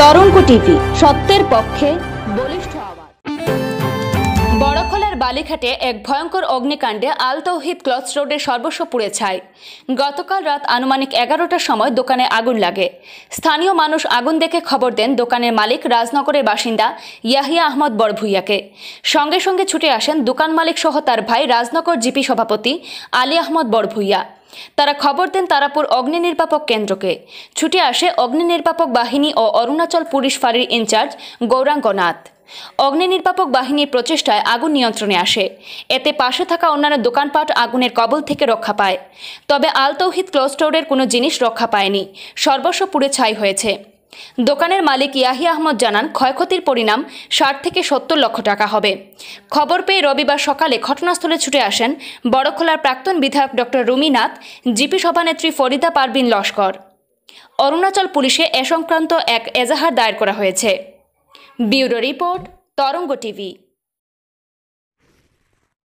তরঙ্গ টিভি সত্যের পক্ষে বলিষ্ঠ বড়খলার বালিঘাটে এক ভয়ঙ্কর অগ্নিকাণ্ডে আল তৌহিদ ক্লথ রোডের সর্বস্ব পুড়ে ছায় গতকাল রাত আনুমানিক এগারোটার সময় দোকানে আগুন লাগে স্থানীয় মানুষ আগুন দেখে খবর দেন দোকানের মালিক রাজনগরের বাসিন্দা ইয়াহিয়া আহমদ বড়ভুইয়াকে সঙ্গে সঙ্গে ছুটে আসেন দোকান মালিক সহ তার ভাই রাজনগর জিপি সভাপতি আলী আহমদ বড়ভুইয়া তারা খবর দেন তারাপুর অগ্নি নির্বাপক কেন্দ্রকে ছুটে আসে অগ্নি নির্বাপক বাহিনী ও অরুণাচল পুলিশ ফাঁড়ির ইনচার্জ গৌরাঙ্গনাথ অগ্নি নির্বাপক বাহিনীর প্রচেষ্টায় আগুন নিয়ন্ত্রণে আসে এতে পাশে থাকা অন্যান্য দোকানপাট আগুনের কবল থেকে রক্ষা পায় তবে আলতৌহিদ ক্লোজ স্টোরের কোনো জিনিস রক্ষা পায়নি সর্বস্ব পুড়ে ছাই হয়েছে দোকানের মালিক ইয়াহি আহমদ জানান ক্ষয়ক্ষতির পরিণাম ষাট থেকে সত্তর লক্ষ টাকা হবে খবর পেয়ে রবিবার সকালে ঘটনাস্থলে ছুটে আসেন বড়খোলার প্রাক্তন বিধায়ক ডক্টর রুমিনাথ জিপি সভানেত্রী ফরিদা পারবিন লস্কর অরুণাচল পুলিশে এ সংক্রান্ত এক এজাহার দায়ের করা হয়েছে ব্যুরো রিপোর্ট তরঙ্গ টিভি